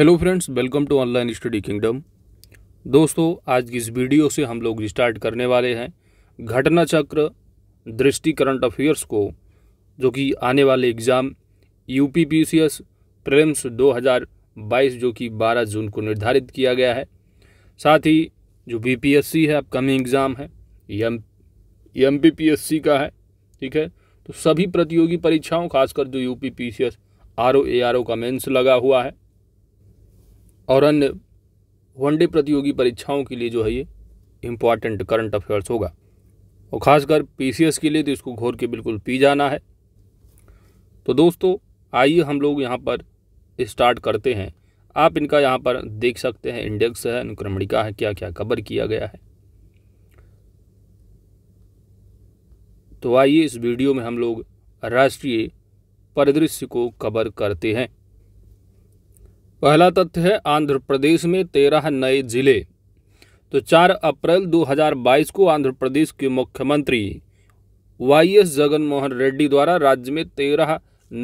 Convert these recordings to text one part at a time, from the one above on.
hello friends welcome to online study kingdom दोस्तों आज की इस वीडियो से हम लोग स्टार्ट करने वाले हैं घटना चक्र दृष्टि करंट अफेयर्स को जो कि आने वाले exam U P P C S prelims 2022 जो कि 12 जून को निर्धारित किया गया है साथ ही जो बी पी एस सी है अपकमिंग एग्ज़ाम है M M P P S C का है ठीक है तो सभी प्रतियोगी परीक्षाओं खासकर जो U P P C S R O A R O का मेन्स लगा हुआ है और अन्य वनडे प्रतियोगी परीक्षाओं के लिए जो है ये इम्पॉर्टेंट करंट अफेयर्स होगा और ख़ासकर पी के लिए तो इसको घोर के बिल्कुल पी जाना है तो दोस्तों आइए हम लोग यहाँ पर स्टार्ट करते हैं आप इनका यहाँ पर देख सकते हैं इंडेक्स है अनुक्रमणिका है क्या क्या कवर किया गया है तो आइए इस वीडियो में हम लोग राष्ट्रीय परिदृश्य को कवर करते हैं पहला तथ्य है आंध्र प्रदेश में तेरह नए जिले तो 4 अप्रैल 2022 को आंध्र प्रदेश के मुख्यमंत्री वाई एस जगनमोहन रेड्डी द्वारा राज्य में तेरह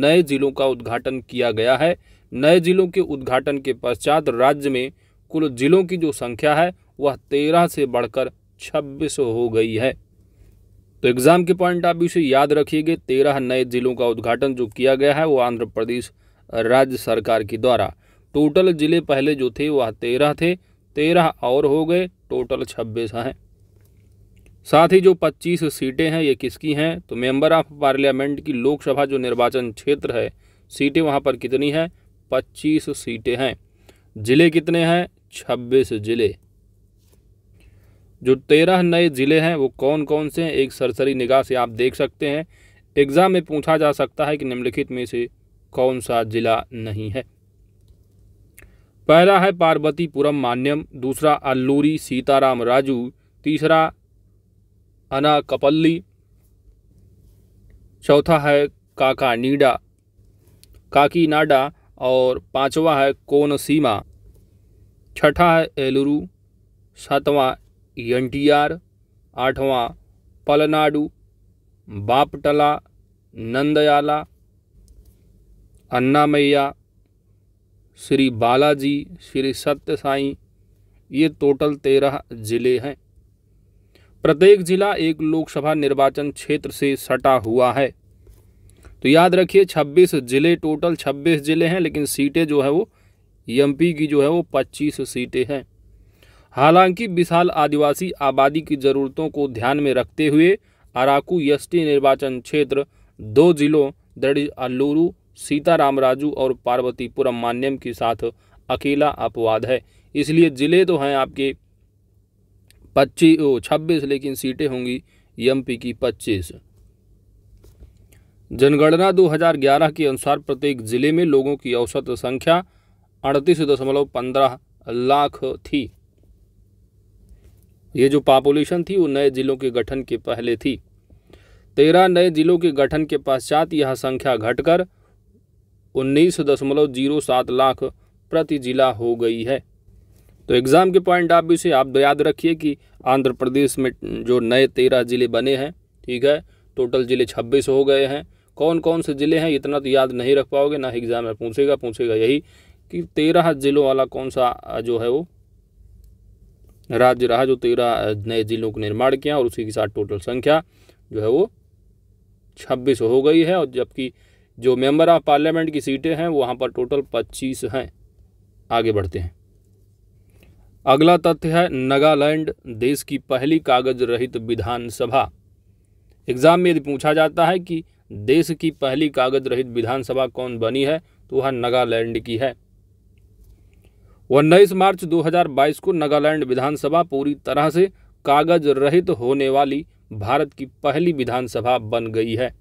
नए जिलों का उद्घाटन किया गया है नए जिलों के उद्घाटन के पश्चात राज्य में कुल जिलों की जो संख्या है वह तेरह से बढ़कर छब्बीस हो गई है तो एग्ज़ाम के पॉइंट आप इसे याद रखिएगा तेरह नए जिलों का उद्घाटन जो किया गया है वो आंध्र प्रदेश राज्य सरकार के द्वारा टोटल ज़िले पहले जो थे वह तेरह थे तेरह और हो गए टोटल छब्बीस हैं साथ ही जो पच्चीस सीटें हैं ये किसकी हैं तो मेंबर ऑफ पार्लियामेंट की लोकसभा जो निर्वाचन क्षेत्र है सीटें वहाँ पर कितनी हैं पच्चीस सीटें हैं जिले कितने हैं छब्बीस जिले जो तेरह नए ज़िले हैं वो कौन कौन से हैं एक सरसरी निगाह से आप देख सकते हैं एग्ज़ाम में पूछा जा सकता है कि निम्नलिखित में से कौन सा ज़िला नहीं है पहला है पार्वतीपुरम मान्यम दूसरा अल्लूरी सीताराम राजू तीसरा अना कपल्ली चौथा है काका काकी काकीनाडा और पांचवा है कोनसीमा छठा है एलुरु सातवां एन आठवां पलनाडु बापटला नंदयाला अन्नामैया श्री बालाजी श्री सत्य साई ये टोटल तेरह जिले हैं प्रत्येक जिला एक लोकसभा निर्वाचन क्षेत्र से सटा हुआ है तो याद रखिए 26 जिले टोटल 26 जिले हैं लेकिन सीटें जो है वो एमपी की जो है वो 25 सीटें हैं हालांकि विशाल आदिवासी आबादी की ज़रूरतों को ध्यान में रखते हुए अराकू एसटी निर्वाचन क्षेत्र दो जिलों दड़ी अल्लूरू सीताराम राजू और पार्वतीपुरम मान्यम के साथ अकेला अपवाद है इसलिए ज़िले तो हैं आपके पच्चीस छब्बीस लेकिन सीटें होंगी एमपी की पच्चीस जनगणना 2011 के अनुसार प्रत्येक जिले में लोगों की औसत संख्या अड़तीस दशमलव पंद्रह लाख थी ये जो पॉपुलेशन थी वो नए जिलों के गठन के पहले थी तेरह नए जिलों के गठन के पश्चात यह संख्या घटकर उन्नीस दशमलव जीरो सात लाख प्रति ज़िला हो गई है तो एग्ज़ाम के पॉइंट आप व्यू से आप तो याद रखिए कि आंध्र प्रदेश में जो नए तेरह ज़िले बने हैं ठीक है टोटल ज़िले छब्बीस हो गए हैं कौन कौन से ज़िले हैं इतना तो याद नहीं रख पाओगे ना एग्ज़ाम में पूछेगा पूछेगा यही कि तेरह ज़िलों वाला कौन सा जो है वो राज्य रहा जो तेरह नए ज़िलों का निर्माण किया और उसी के साथ टोटल संख्या जो है वो छब्बीस हो गई है और जबकि जो मेंबर ऑफ पार्लियामेंट की सीटें हैं वहाँ पर टोटल पच्चीस हैं आगे बढ़ते हैं अगला तथ्य है नागालैंड देश की पहली कागज रहित विधानसभा एग्ज़ाम में यदि पूछा जाता है कि देश की पहली कागज रहित विधानसभा कौन बनी है तो वह नागालैंड की है उन्नीस मार्च 2022 को नागालैंड विधानसभा पूरी तरह से कागज रहित होने वाली भारत की पहली विधानसभा बन गई है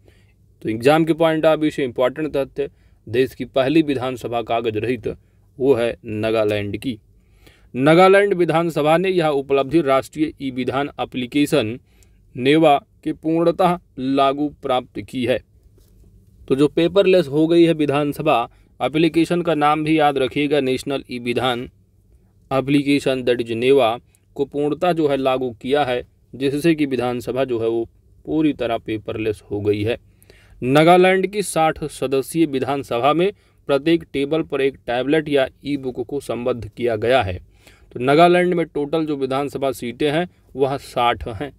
तो एग्ज़ाम के पॉइंट ऑफ व्यू से इम्पॉर्टेंट तथ्य देश की पहली विधानसभा कागज रहित वो है नागालैंड की नागालैंड विधानसभा ने यह उपलब्धि राष्ट्रीय ई विधान एप्लीकेशन नेवा के पूर्णतः लागू प्राप्त की है तो जो पेपरलेस हो गई है विधानसभा एप्लीकेशन का नाम भी याद रखिएगा नेशनल ई विधान एप्लीकेशन दैट इज नेवा को पूर्णतः जो है लागू किया है जिससे कि विधानसभा जो है वो पूरी तरह पेपरलेस हो गई है नागालैंड की 60 सदस्यीय विधानसभा में प्रत्येक टेबल पर एक टैबलेट या ई बुक को संबद्ध किया गया है तो नागालैंड में टोटल जो विधानसभा सीटें हैं वह साठ हैं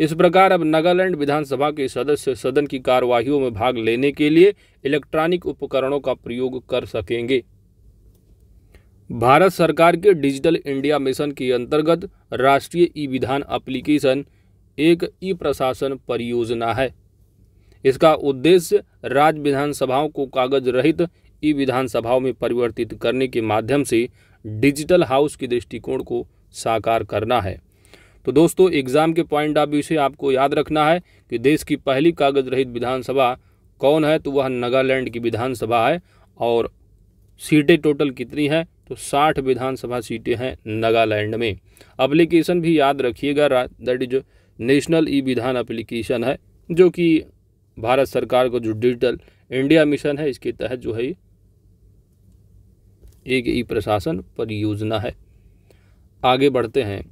इस प्रकार अब नागालैंड विधानसभा के सदस्य सदन की कार्यवाहियों में भाग लेने के लिए इलेक्ट्रॉनिक उपकरणों का प्रयोग कर सकेंगे भारत सरकार के डिजिटल इंडिया मिशन के अंतर्गत राष्ट्रीय ई विधान एप्लीकेशन एक ई प्रशासन परियोजना है इसका उद्देश्य राज्य विधानसभाओं को कागज रहित ई विधानसभाओं में परिवर्तित करने के माध्यम से डिजिटल हाउस के दृष्टिकोण को साकार करना है तो दोस्तों एग्ज़ाम के पॉइंट ऑफ व्यू से आपको याद रखना है कि देश की पहली कागज रहित विधानसभा कौन है तो वह नागालैंड की विधानसभा है और सीटें टोटल कितनी हैं तो 60 विधानसभा सीटें हैं नागालैंड में एप्लीकेशन भी याद रखिएगा दैट इज नेशनल ई विधान एप्लीकेशन है जो कि भारत सरकार को जो डिजिटल इंडिया मिशन है इसके तहत जो है एक ई प्रशासन परियोजना है आगे बढ़ते हैं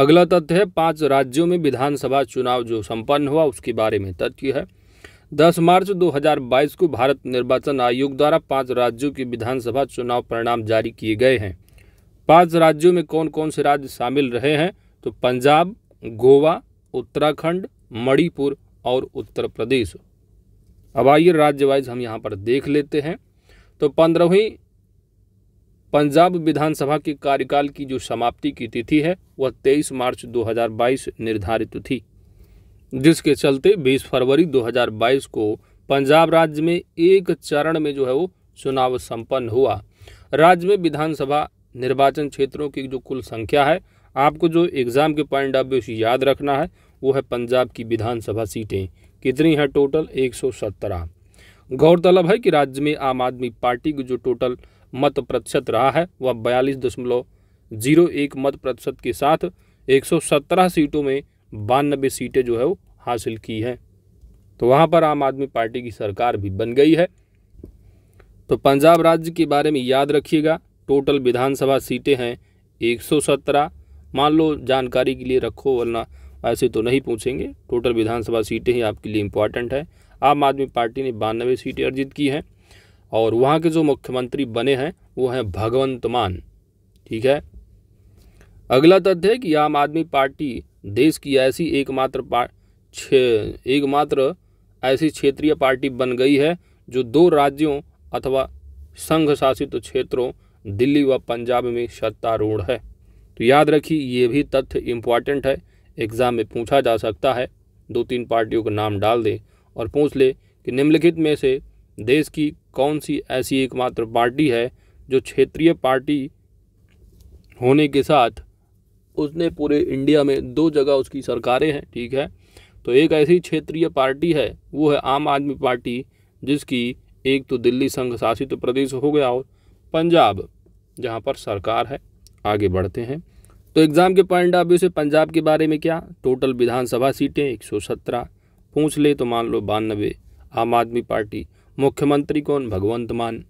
अगला तथ्य है पांच राज्यों में विधानसभा चुनाव जो संपन्न हुआ उसके बारे में तथ्य है 10 मार्च 2022 को भारत निर्वाचन आयोग द्वारा पांच राज्यों के विधानसभा चुनाव परिणाम जारी किए गए हैं पांच राज्यों में कौन कौन से राज्य शामिल रहे हैं तो पंजाब गोवा उत्तराखंड मणिपुर और उत्तर प्रदेश अब आइए राज्य वाइज हम यहाँ पर देख लेते हैं तो पंद्रहवीं पंजाब विधानसभा के कार्यकाल की जो समाप्ति की तिथि है वह 23 मार्च 2022 निर्धारित थी जिसके चलते 20 फरवरी 2022 को पंजाब राज्य में एक चरण में जो है वो चुनाव संपन्न हुआ राज्य में विधानसभा निर्वाचन क्षेत्रों की जो कुल संख्या है आपको जो एग्ज़ाम के पॉइंट ऑफ व्यू याद रखना है वो है पंजाब की विधानसभा सीटें कितनी है टोटल एक सौ सत्रह गौरतलब है कि राज्य में आम आदमी पार्टी को जो टोटल मत प्रतिशत रहा है वह बयालीस दशमलव जीरो एक मत प्रतिशत के साथ सत्रह सीटों में बानबे सीटें जो है वो हासिल की हैं तो वहाँ पर आम आदमी पार्टी की सरकार भी बन गई है तो पंजाब राज्य के बारे में याद रखिएगा टोटल विधानसभा सीटें हैं 117 मान लो जानकारी के लिए रखो वरना ऐसे तो नहीं पूछेंगे टोटल विधानसभा सीटें ही आपके लिए इम्पॉर्टेंट है आम आदमी पार्टी ने बानवे सीटें अर्जित की हैं और वहाँ के जो मुख्यमंत्री बने हैं वो हैं भगवंत मान ठीक है अगला तथ्य है कि आम आदमी पार्टी देश की ऐसी एकमात्र एकमात्र ऐसी क्षेत्रीय पार्टी बन गई है जो दो राज्यों अथवा संघ शासित क्षेत्रों दिल्ली व पंजाब में सत्तारूढ़ है तो याद रखिए ये भी तथ्य इम्पॉर्टेंट है एग्ज़ाम में पूछा जा सकता है दो तीन पार्टियों का नाम डाल दें और पूछ ले कि निम्नलिखित में से देश की कौन सी ऐसी एकमात्र पार्टी है जो क्षेत्रीय पार्टी होने के साथ उसने पूरे इंडिया में दो जगह उसकी सरकारें हैं ठीक है तो एक ऐसी क्षेत्रीय पार्टी है वो है आम आदमी पार्टी जिसकी एक तो दिल्ली संघ शासित तो प्रदेश हो गया और पंजाब जहाँ पर सरकार है आगे बढ़ते हैं तो एग्ज़ाम के पॉइंट ऑफ व्यू से पंजाब के बारे में क्या टोटल विधानसभा सीटें एक पूछ ले तो मान लो बानबे आम आदमी पार्टी मुख्यमंत्री कौन भगवंत मान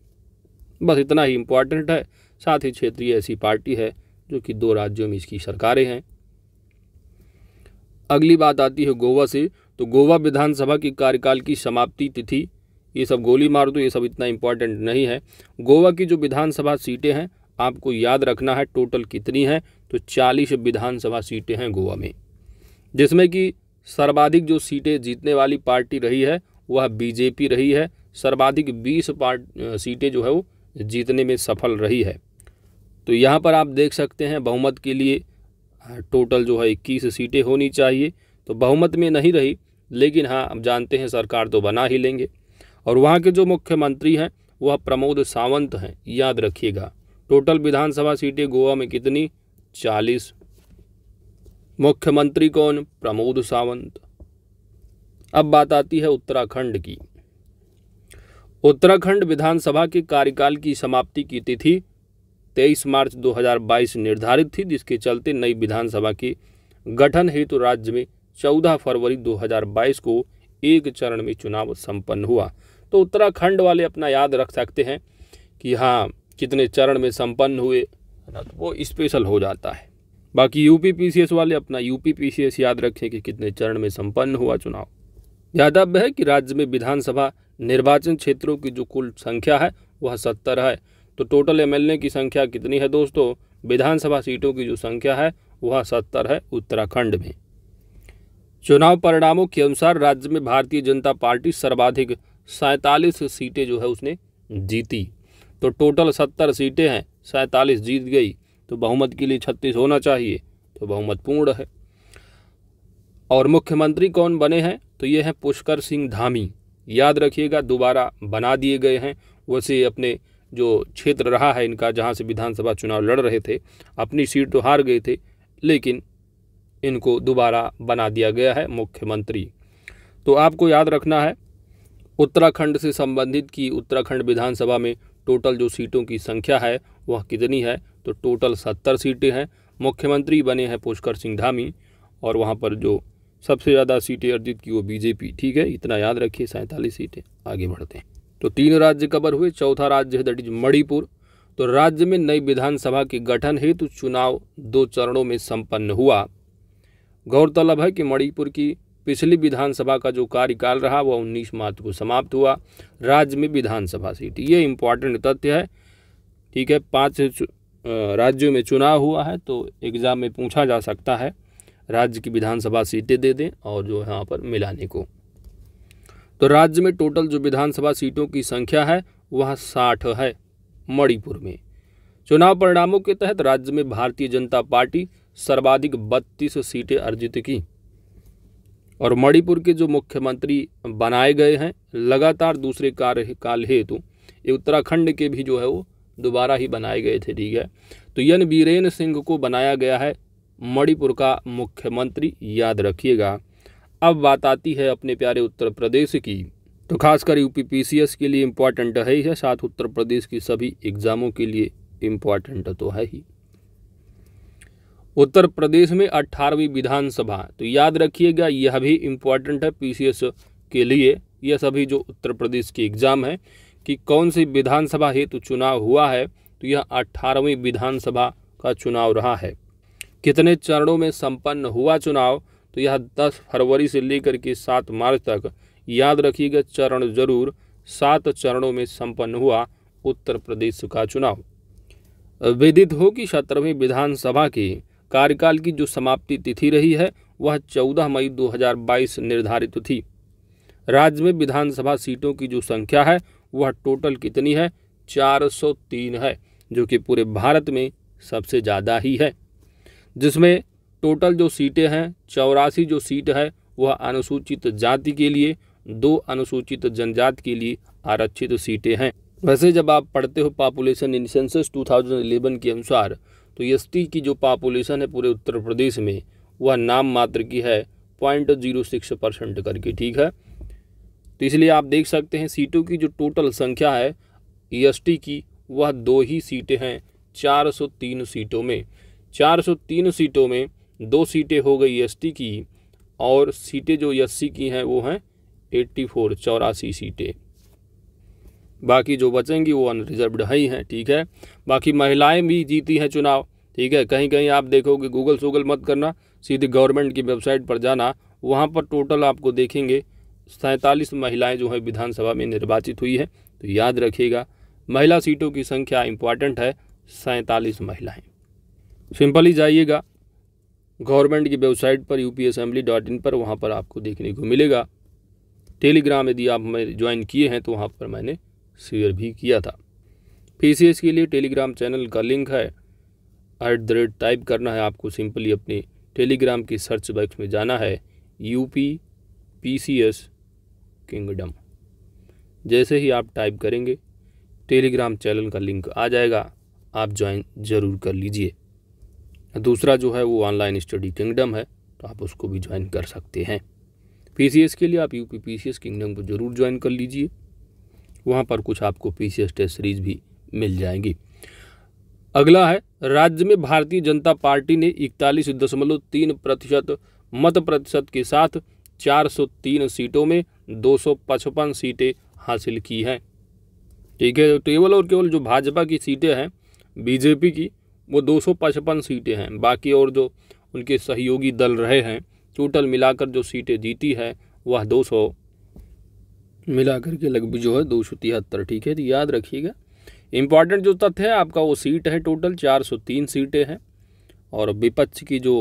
बस इतना ही इम्पॉर्टेंट है साथ ही क्षेत्रीय ऐसी पार्टी है जो कि दो राज्यों में इसकी सरकारें हैं अगली बात आती है गोवा से तो गोवा विधानसभा की कार्यकाल की समाप्ति तिथि ये सब गोली मार दो ये सब इतना इम्पॉर्टेंट नहीं है गोवा की जो विधानसभा सीटें हैं आपको याद रखना है टोटल कितनी है तो चालीस विधानसभा सीटें हैं गोवा में जिसमें कि सर्वाधिक जो सीटें जीतने वाली पार्टी रही है वह बीजेपी रही है सर्वाधिक बीस पार्ट सीटें जो है वो जीतने में सफल रही है तो यहाँ पर आप देख सकते हैं बहुमत के लिए हाँ, टोटल जो है इक्कीस सीटें होनी चाहिए तो बहुमत में नहीं रही लेकिन हाँ अब जानते हैं सरकार तो बना ही लेंगे और वहाँ के जो मुख्यमंत्री हैं वह प्रमोद सावंत हैं याद रखिएगा टोटल विधानसभा सीटें गोवा में कितनी चालीस मुख्यमंत्री कौन प्रमोद सावंत अब बात आती है उत्तराखंड की उत्तराखंड विधानसभा के कार्यकाल की समाप्ति की तिथि 23 मार्च 2022 निर्धारित थी जिसके चलते नई विधानसभा के गठन हेतु तो राज्य में 14 फरवरी 2022 को एक चरण में चुनाव संपन्न हुआ तो उत्तराखंड वाले अपना याद रख सकते हैं कि हाँ कितने चरण में संपन्न हुए ना तो वो स्पेशल हो जाता है बाकी यूपी पीसीएस वाले अपना यूपी पीसीएस याद रखें कि कितने चरण में संपन्न हुआ चुनाव यादव है कि राज्य में विधानसभा निर्वाचन क्षेत्रों की जो कुल संख्या है वह सत्तर है तो टोटल एमएलए की संख्या कितनी है दोस्तों विधानसभा सीटों की जो संख्या है वह सत्तर है उत्तराखंड में चुनाव परिणामों के अनुसार राज्य में भारतीय जनता पार्टी सर्वाधिक सैंतालीस सीटें जो है उसने जीती तो टोटल सत्तर सीटें हैं सैंतालीस जीत गई तो बहुमत के लिए छत्तीस होना चाहिए तो बहुमत पूर्ण है और मुख्यमंत्री कौन बने हैं तो ये हैं पुष्कर सिंह धामी याद रखिएगा दोबारा बना दिए गए हैं वैसे अपने जो क्षेत्र रहा है इनका जहाँ से विधानसभा चुनाव लड़ रहे थे अपनी सीट तो हार गए थे लेकिन इनको दोबारा बना दिया गया है मुख्यमंत्री तो आपको याद रखना है उत्तराखंड से संबंधित कि उत्तराखंड विधानसभा में टोटल जो सीटों की संख्या है वह कितनी है तो टोटल सत्तर सीटें हैं मुख्यमंत्री बने हैं पुष्कर सिंह धामी और वहाँ पर जो सबसे ज़्यादा सीटें अर्जित की वो बीजेपी ठीक है इतना याद रखिए सैंतालीस सीटें आगे बढ़ते हैं तो तीन राज्य कवर हुए चौथा राज्य है दैट इज मणिपुर तो राज्य में नई विधानसभा के गठन हेतु चुनाव दो चरणों में संपन्न हुआ गौरतलब है कि मणिपुर की पिछली विधानसभा का जो कार्यकाल रहा वह उन्नीस मार्च को समाप्त हुआ राज्य में विधानसभा सीट ये इम्पॉर्टेंट तथ्य है ठीक है पाँच राज्यों में चुनाव हुआ है तो एग्ज़ाम में पूछा जा सकता है राज्य की विधानसभा सीटें दे दें और जो यहाँ पर मिलाने को तो राज्य में टोटल जो विधानसभा सीटों की संख्या है वह साठ है मणिपुर में चुनाव परिणामों के तहत राज्य में भारतीय जनता पार्टी सर्वाधिक बत्तीस सीटें अर्जित की और मणिपुर के जो मुख्यमंत्री बनाए गए हैं लगातार दूसरे कार्यकाल हेतु ये उत्तराखंड के भी जो है वो दोबारा ही बनाए गए थे ठीक है तो यन बीरेन सिंह को बनाया गया है मणिपुर का मुख्यमंत्री याद रखिएगा अब बात आती है अपने प्यारे उत्तर प्रदेश की तो खासकर यूपीपीसीएस के लिए इम्पॉर्टेंट है ही है साथ उत्तर प्रदेश की सभी एग्ज़ामों के लिए इम्पॉर्टेंट तो है ही उत्तर प्रदेश में अट्ठारहवीं विधानसभा तो याद रखिएगा यह भी इम्पॉर्टेंट है पीसीएस के लिए यह सभी जो उत्तर प्रदेश की एग्ज़ाम है कि कौन सी विधानसभा हेतु तो चुनाव हुआ है तो यह अट्ठारहवीं विधानसभा का चुनाव रहा है कितने चरणों में संपन्न हुआ चुनाव तो यह 10 फरवरी से लेकर के 7 मार्च तक याद रखिएगा चरण जरूर सात चरणों में संपन्न हुआ उत्तर प्रदेश का चुनाव विदित हो कि सत्रहवीं विधानसभा की कार्यकाल की जो समाप्ति तिथि रही है वह 14 मई 2022 निर्धारित थी राज्य में विधानसभा सीटों की जो संख्या है वह टोटल कितनी है 403 है जो कि पूरे भारत में सबसे ज़्यादा ही है जिसमें टोटल जो सीटें हैं चौरासी जो सीट है वह अनुसूचित जाति के लिए दो अनुसूचित जनजाति के लिए आरक्षित सीटें हैं वैसे जब आप पढ़ते हो पॉपुलेशन इन सेंसस 2011 के अनुसार तो एस की जो पॉपुलेशन है पूरे उत्तर प्रदेश में वह नाम मात्र की है पॉइंट जीरो सिक्स परसेंट करके ठीक है तो इसलिए आप देख सकते हैं सीटों की जो टोटल संख्या है एस की वह दो ही सीटें हैं 403 सीटों में 403 सीटों में दो सीटें हो गई एस की और सीटें जो एस की हैं वो हैं 84 फोर चौरासी सीटें बाकी जो बचेंगी वो अनरिजर्वड ही हैं ठीक है बाकी महिलाएं भी जीती हैं चुनाव ठीक है कहीं कहीं आप देखोगे गूगल सूगल मत करना सीधे गवर्नमेंट की वेबसाइट पर जाना वहाँ पर टोटल आपको देखेंगे सैंतालीस महिलाएं जो हैं विधानसभा में निर्वाचित हुई हैं तो याद रखिएगा महिला सीटों की संख्या इम्पॉर्टेंट है सैंतालीस महिलाएँ सिंपली जाइएगा गवर्नमेंट की वेबसाइट पर यू पी डॉट इन पर वहाँ पर आपको देखने को मिलेगा टेलीग्राम यदि आप मैं ज्वाइन किए हैं तो वहाँ पर मैंने शेयर भी किया था पी के लिए टेलीग्राम चैनल का लिंक है एट द रेट टाइप करना है आपको सिंपली अपने टेलीग्राम की सर्च बॉक्स में जाना है यूपी पीसीएस किंगडम जैसे ही आप टाइप करेंगे टेलीग्राम चैनल का लिंक आ जाएगा आप ज्वाइन ज़रूर कर लीजिए दूसरा जो है वो ऑनलाइन स्टडी किंगडम है तो आप उसको भी ज्वाइन कर सकते हैं पीसीएस के लिए आप यूपी पीसीएस किंगडम को ज़रूर ज्वाइन कर लीजिए वहाँ पर कुछ आपको पी सी टेस्ट सीरीज भी मिल जाएंगी अगला है राज्य में भारतीय जनता पार्टी ने इकतालीस दशमलव तीन प्रतिशत मत प्रतिशत के साथ 403 सीटों में 255 सीटें हासिल की हैं ठीक है केवल और केवल जो भाजपा की सीटें हैं बीजेपी की वो 255 सीटें हैं बाकी और जो उनके सहयोगी दल रहे हैं टोटल मिलाकर जो सीटें जीती है वह दो मिला करके लगभग जो है दो सौ तिहत्तर ठीक है तो याद रखिएगा इम्पॉर्टेंट जो तथ्य है आपका वो सीट है टोटल चार सौ तीन सीटें हैं और विपक्ष की जो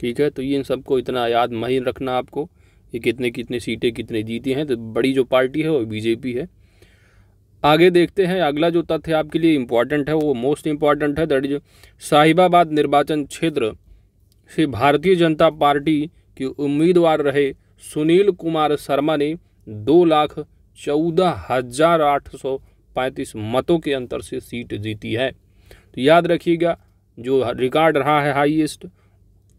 ठीक है तो ये इन सबको इतना याद महीन रखना आपको ये कितने कितने सीटें कितने जीती हैं तो बड़ी जो पार्टी है वो बीजेपी है आगे देखते हैं अगला जो तथ्य आपके लिए इम्पॉर्टेंट है वो मोस्ट इम्पॉर्टेंट है दैट इज साहिबाबाद निर्वाचन क्षेत्र से भारतीय जनता पार्टी के उम्मीदवार रहे सुनील कुमार शर्मा ने दो लाख चौदह हजार आठ सौ पैंतीस मतों के अंतर से सीट जीती है तो याद रखिएगा जो रिकॉर्ड रहा है हाईएस्ट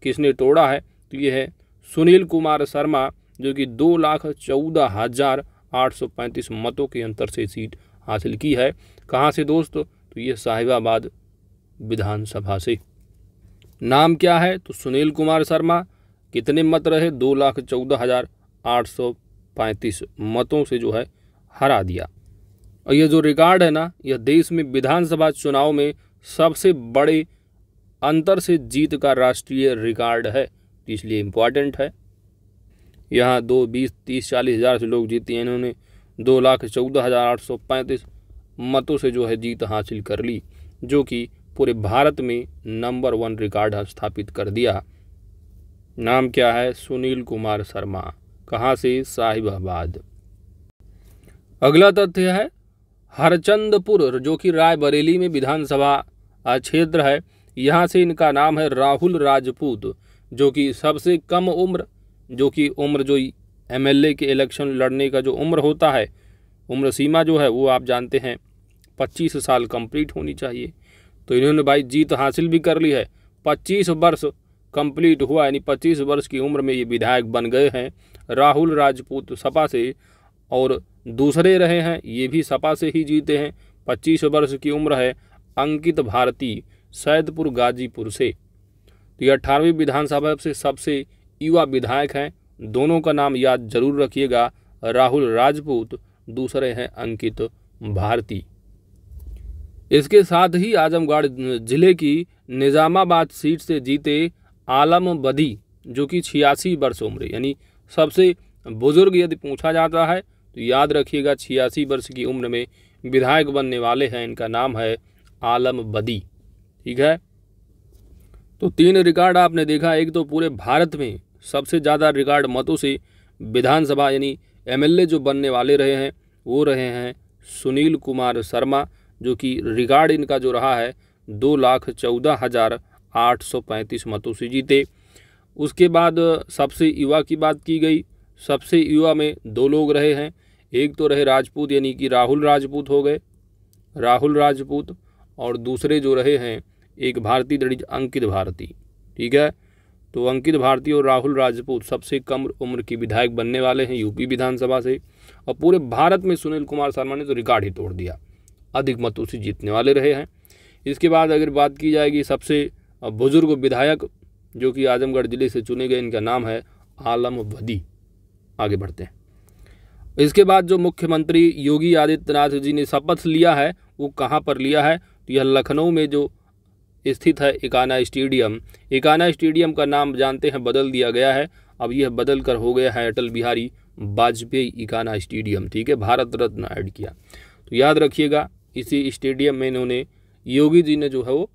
किसने तोड़ा है तो ये है सुनील कुमार शर्मा जो कि दो लाख चौदह हजार आठ सौ पैंतीस मतों के अंतर से सीट हासिल की है कहाँ से दोस्तों तो ये साहिबाबाद विधानसभा से नाम क्या है तो सुनील कुमार शर्मा कितने मत रहे दो लाख चौदह हजार आठ सौ पैंतीस मतों से जो है हरा दिया और यह जो रिकॉर्ड है ना यह देश में विधानसभा चुनाव में सबसे बड़े अंतर से जीत का राष्ट्रीय रिकॉर्ड है इसलिए इम्पॉर्टेंट है यहाँ दो बीस तीस चालीस हज़ार से लोग जीते हैं इन्होंने दो लाख चौदह हज़ार आठ सौ पैंतीस मतों से जो है जीत हासिल कर ली जो कि पूरे भारत में नंबर वन रिकॉर्ड स्थापित कर दिया नाम क्या है सुनील कुमार शर्मा कहाँ से साहिबाबाद अगला तथ्य है हरचंदपुर जो कि रायबरेली में विधानसभा क्षेत्र है यहाँ से इनका नाम है राहुल राजपूत जो कि सबसे कम उम्र जो कि उम्र जो एमएलए के इलेक्शन लड़ने का जो उम्र होता है उम्र सीमा जो है वो आप जानते हैं पच्चीस साल कंप्लीट होनी चाहिए तो इन्होंने भाई जीत हासिल भी कर ली है पच्चीस वर्ष कंप्लीट हुआ यानी पच्चीस वर्ष की उम्र में ये विधायक बन गए हैं राहुल राजपूत सपा से और दूसरे रहे हैं ये भी सपा से ही जीते हैं पच्चीस वर्ष की उम्र है अंकित भारती सैदपुर गाजीपुर से तो ये अट्ठारहवीं विधानसभा से सबसे युवा विधायक हैं दोनों का नाम याद जरूर रखिएगा राहुल राजपूत दूसरे हैं अंकित भारती इसके साथ ही आजमगढ़ जिले की निज़ामाबाद सीट से जीते आलम बदी जो कि छियासी वर्ष उम्र यानी सबसे बुजुर्ग यदि पूछा जाता है तो याद रखिएगा छियासी वर्ष की उम्र में विधायक बनने वाले हैं इनका नाम है आलम बदी ठीक है तो तीन रिकॉर्ड आपने देखा एक तो पूरे भारत में सबसे ज़्यादा रिकॉर्ड मतों से विधानसभा यानी एमएलए जो बनने वाले रहे हैं वो रहे हैं सुनील कुमार शर्मा जो कि रिकॉर्ड इनका जो रहा है दो लाख चौदह हज़ार पैंतीस मतों से जीते उसके बाद सबसे युवा की बात की गई सबसे युवा में दो लोग रहे हैं एक तो रहे राजपूत यानी कि राहुल राजपूत हो गए राहुल राजपूत और दूसरे जो रहे हैं एक भारतीय दड़िज अंकित भारती ठीक है तो अंकित भारती और राहुल राजपूत सबसे कम उम्र की विधायक बनने वाले हैं यूपी विधानसभा से और पूरे भारत में सुनील कुमार शर्मा ने तो रिकॉर्ड ही तोड़ दिया अधिक मतों से जीतने वाले रहे हैं इसके बाद अगर बात की जाएगी सबसे बुज़ुर्ग विधायक जो कि आजमगढ़ ज़िले से चुने गए इनका नाम है आलम वदी आगे बढ़ते हैं इसके बाद जो मुख्यमंत्री योगी आदित्यनाथ जी ने शपथ लिया है वो कहाँ पर लिया है तो यह लखनऊ में जो स्थित है इकाना स्टेडियम इकाना स्टेडियम का नाम जानते हैं बदल दिया गया है अब यह बदल कर हो गया है अटल बिहारी वाजपेयी इकाना स्टेडियम ठीक है भारत रत्न ऐड किया तो याद रखिएगा इसी स्टेडियम में इन्होंने योगी जी ने जो है वो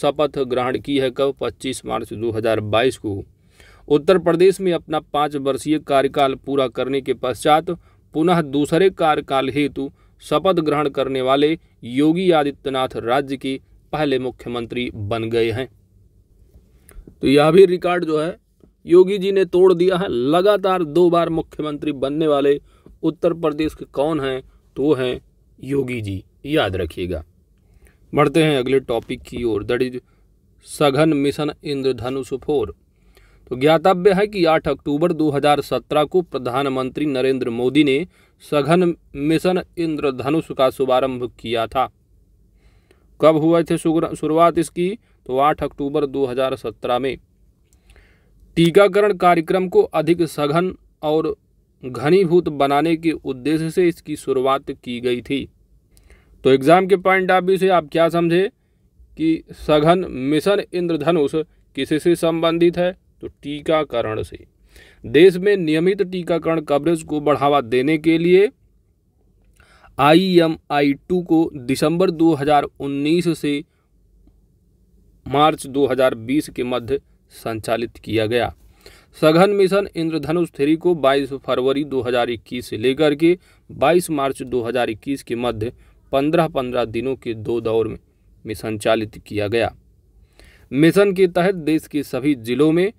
शपथ ग्रहण की है कब 25 मार्च 2022 को उत्तर प्रदेश में अपना पाँच वर्षीय कार्यकाल पूरा करने के पश्चात पुनः दूसरे कार्यकाल हेतु शपथ ग्रहण करने वाले योगी आदित्यनाथ राज्य के पहले मुख्यमंत्री बन गए हैं तो यह भी रिकॉर्ड जो है योगी जी ने तोड़ दिया है लगातार दो बार मुख्यमंत्री बनने वाले उत्तर प्रदेश के कौन हैं तो हैं योगी जी याद रखिएगा बढ़ते हैं अगले टॉपिक की ओर दैट इज सघन मिशन इंद्रधनुष फोर तो ज्ञातव्य है कि 8 अक्टूबर 2017 को प्रधानमंत्री नरेंद्र मोदी ने सघन मिशन इंद्रधनुष का शुभारंभ किया था कब हुआ थे शुरुआत इसकी तो 8 अक्टूबर 2017 में टीकाकरण कार्यक्रम को अधिक सघन और घनीभूत बनाने के उद्देश्य से इसकी शुरुआत की गई थी तो एग्ज़ाम के पॉइंट ऑफ व्यू से आप क्या समझे कि सघन मिशन इंद्रधनुष किस से संबंधित है तो टीकाकरण से देश में नियमित टीकाकरण कवरेज को बढ़ावा देने के लिए आई एम आई टू को दिसंबर 2019 से मार्च 2020 के मध्य संचालित किया गया सघन मिशन इंद्रधनुष थ्री को 22 फरवरी 2021 से लेकर के 22 मार्च 2021 के मध्य पंद्रह पंद्रह दिनों के दो दौर में, मिशन चालित किया गया मिशन के तहत देश के सभी जिलों में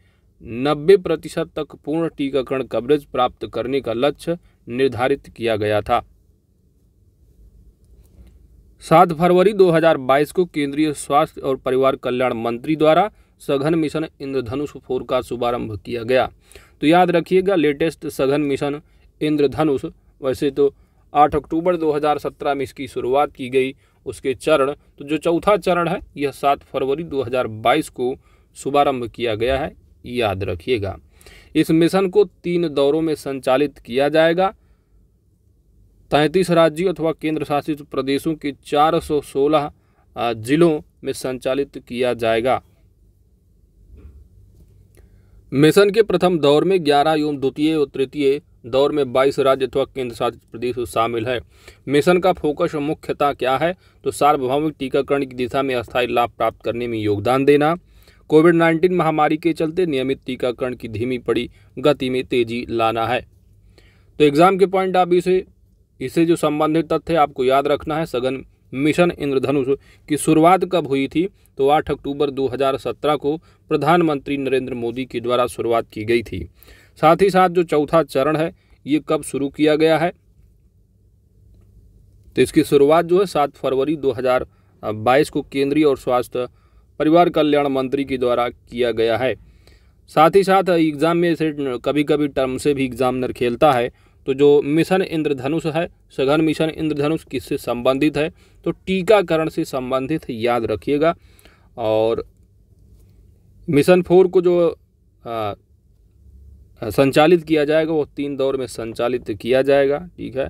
90 प्रतिशत तक पूर्ण टीकाकरण कवरेज प्राप्त करने का लक्ष्य निर्धारित किया गया था सात फरवरी 2022 को केंद्रीय स्वास्थ्य और परिवार कल्याण मंत्री द्वारा सघन मिशन इंद्रधनुष फोर का शुभारंभ किया गया तो याद रखिएगा लेटेस्ट सघन मिशन इंद्रधनुष वैसे तो आठ अक्टूबर 2017 में इसकी शुरुआत की गई उसके चरण तो जो चौथा चरण है यह सात फरवरी 2022 को शुभारंभ किया गया है याद रखिएगा इस मिशन को तीन दौरों में संचालित किया जाएगा तैंतीस राज्यों अथवा केंद्र शासित प्रदेशों के 416 जिलों में संचालित किया जाएगा मिशन के प्रथम दौर में 11 एवं द्वितीय और तृतीय दौर में 22 राज्य अथवा केंद्र शासित प्रदेश शामिल है मिशन का फोकस और मुख्यता क्या है तो सार्वभौमिक टीकाकरण की दिशा में अस्थायी लाभ प्राप्त करने में योगदान देना कोविड 19 महामारी के चलते नियमित टीकाकरण की धीमी पड़ी गति में तेजी लाना है तो एग्ज़ाम के पॉइंट आप इसे इसे जो संबंधित तथ्य आपको याद रखना है सघन मिशन इंद्रधनुष की शुरुआत कब हुई थी तो 8 अक्टूबर 2017 को प्रधानमंत्री नरेंद्र मोदी के द्वारा शुरुआत की गई थी साथ ही साथ जो चौथा चरण है ये कब शुरू किया गया है तो इसकी शुरुआत जो है सात फरवरी 2022 को केंद्रीय और स्वास्थ्य परिवार कल्याण मंत्री के द्वारा किया गया है साथ ही साथ एग्ज़ाम में से कभी कभी टर्म से भी एग्ज़ामिनर खेलता है तो जो मिशन इंद्रधनुष है सघन मिशन इंद्रधनुष किससे संबंधित है तो टीकाकरण से संबंधित याद रखिएगा और मिशन फोर को जो आ, संचालित किया जाएगा वो तीन दौर में संचालित किया जाएगा ठीक है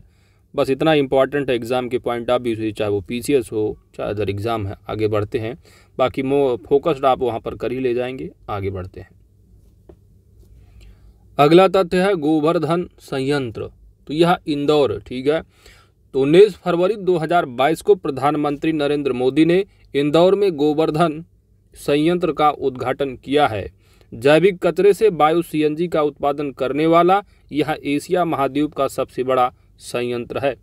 बस इतना इंपॉर्टेंट है एग्ज़ाम के पॉइंट ऑफ व्यू से चाहे वो पीसीएस हो चाहे अदर एग्ज़ाम है आगे बढ़ते हैं बाकी मो फोकस्ड आप वहाँ पर कर ही ले जाएंगे आगे बढ़ते हैं अगला तथ्य है गोवर्धन संयंत्र तो यह इंदौर ठीक है तो उन्नीस फरवरी 2022 को प्रधानमंत्री नरेंद्र मोदी ने इंदौर में गोवर्धन संयंत्र का उद्घाटन किया है जैविक कचरे से बायो सीएनजी का उत्पादन करने वाला यह एशिया महाद्वीप का सबसे बड़ा संयंत्र है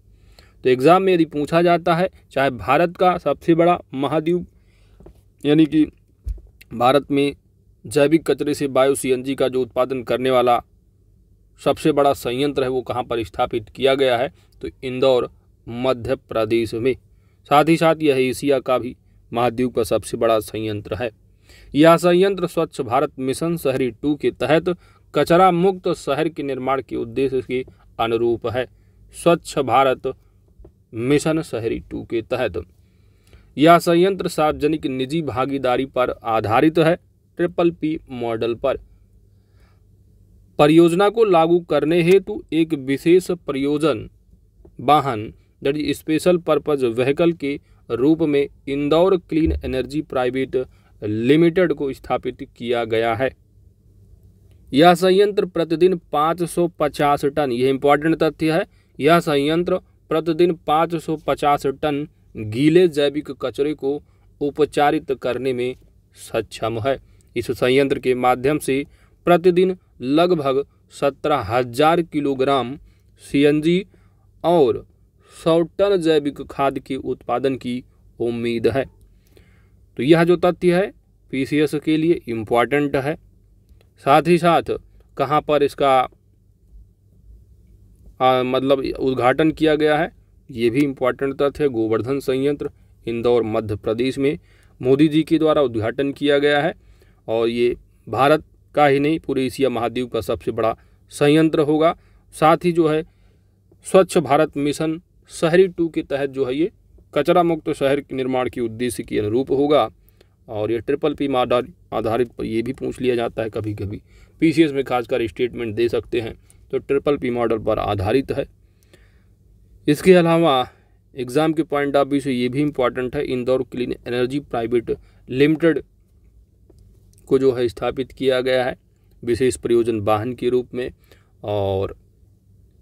तो एग्ज़ाम में यदि पूछा जाता है चाहे भारत का सबसे बड़ा महाद्वीप यानी कि भारत में जैविक कचरे से बायो सीएनजी का जो उत्पादन करने वाला सबसे बड़ा संयंत्र है वो कहाँ पर स्थापित किया गया है तो इंदौर मध्य प्रदेश में साथ ही साथ यह एशिया का भी महाद्वीप का सबसे बड़ा संयंत्र है यह संयंत्र स्वच्छ भारत मिशन शहरी टू के तहत कचरा मुक्त शहर के निर्माण के उद्देश्य के अनुरूप है स्वच्छ भारत मिशन शहरी टू के तहत यह संयंत्र सार्वजनिक निजी भागीदारी पर आधारित है ट्रिपल पी मॉडल पर परियोजना को लागू करने हेतु एक विशेष प्रयोजन वाहन दर्ज स्पेशल पर्पज व्हीकल के रूप में Indore clean energy private limited को स्थापित किया गया है यह संयंत्र प्रतिदिन 550 टन यह इंपॉर्टेंट तथ्य है यह संयंत्र प्रतिदिन 550 टन गीले जैविक कचरे को उपचारित करने में सक्षम है इस संयंत्र के माध्यम से प्रतिदिन लगभग सत्रह हजार किलोग्राम सीएनजी और सौ टन जैविक खाद के उत्पादन की उम्मीद है तो यह जो तथ्य है पीसीएस के लिए इम्पॉर्टेंट है साथ ही साथ कहाँ पर इसका आ, मतलब उद्घाटन किया गया है ये भी इम्पॉर्टेंट तथ्य है गोवर्धन संयंत्र इंदौर मध्य प्रदेश में मोदी जी के द्वारा उद्घाटन किया गया है और ये भारत का ही नहीं पूरे एशिया महाद्वीप का सबसे बड़ा संयंत्र होगा साथ ही जो है स्वच्छ भारत मिशन शहरी टू के तहत जो है ये कचरा मुक्त शहर के निर्माण के उद्देश्य के अनुरूप होगा और ये ट्रिपल पी मॉडल आधारित पर ये भी पूछ लिया जाता है कभी कभी पीसीएस में खासकर स्टेटमेंट दे सकते हैं तो ट्रिपल पी मॉडल पर आधारित है इसके अलावा एग्ज़ाम के पॉइंट ऑफ व्यू से ये भी इम्पॉर्टेंट है Indore clean energy private limited को जो है स्थापित किया गया है विशेष प्रयोजन वाहन के रूप में और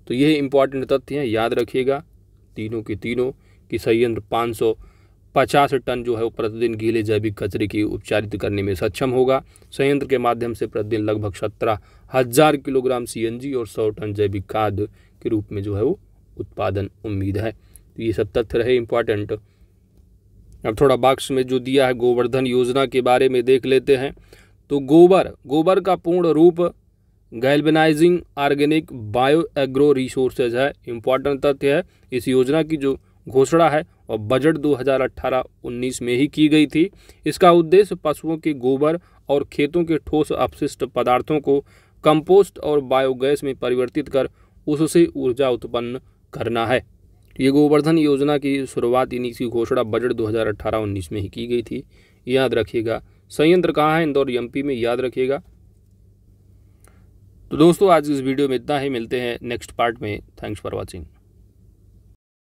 तो ये इम्पॉर्टेंट तथ्य हैं याद रखिएगा तीनों के तीनों कि संयंत्र पाँच सौ पचास टन जो है वो प्रतिदिन गीले जैविक कचरे की उपचारित करने में सक्षम होगा संयंत्र के माध्यम से प्रतिदिन लगभग सत्रह हजार किलोग्राम सीएनजी और सौ टन जैविक खाद के रूप में जो है वो उत्पादन उम्मीद है तो ये सब तथ्य रहे इम्पॉर्टेंट अब थोड़ा बॉक्स में जो दिया है गोवर्धन योजना के बारे में देख लेते हैं तो गोबर गोबर का पूर्ण रूप galvanizing organic bio agro resources है इम्पॉर्टेंट तथ्य है इस योजना की जो घोषणा है और बजट 2018-19 में ही की गई थी इसका उद्देश्य पशुओं के गोबर और खेतों के ठोस अपशिष्ट पदार्थों को कंपोस्ट और बायोगैस में परिवर्तित कर उससे ऊर्जा उत्पन्न करना है ये गोवर्धन योजना की शुरुआत इन्हीं इसकी घोषणा बजट 2018-19 में ही की गई थी याद रखिएगा संयंत्र कहाँ है इंदौर एमपी में याद रखिएगा तो दोस्तों आज इस वीडियो में इतना ही मिलते हैं नेक्स्ट पार्ट में थैंक्स फॉर वॉचिंग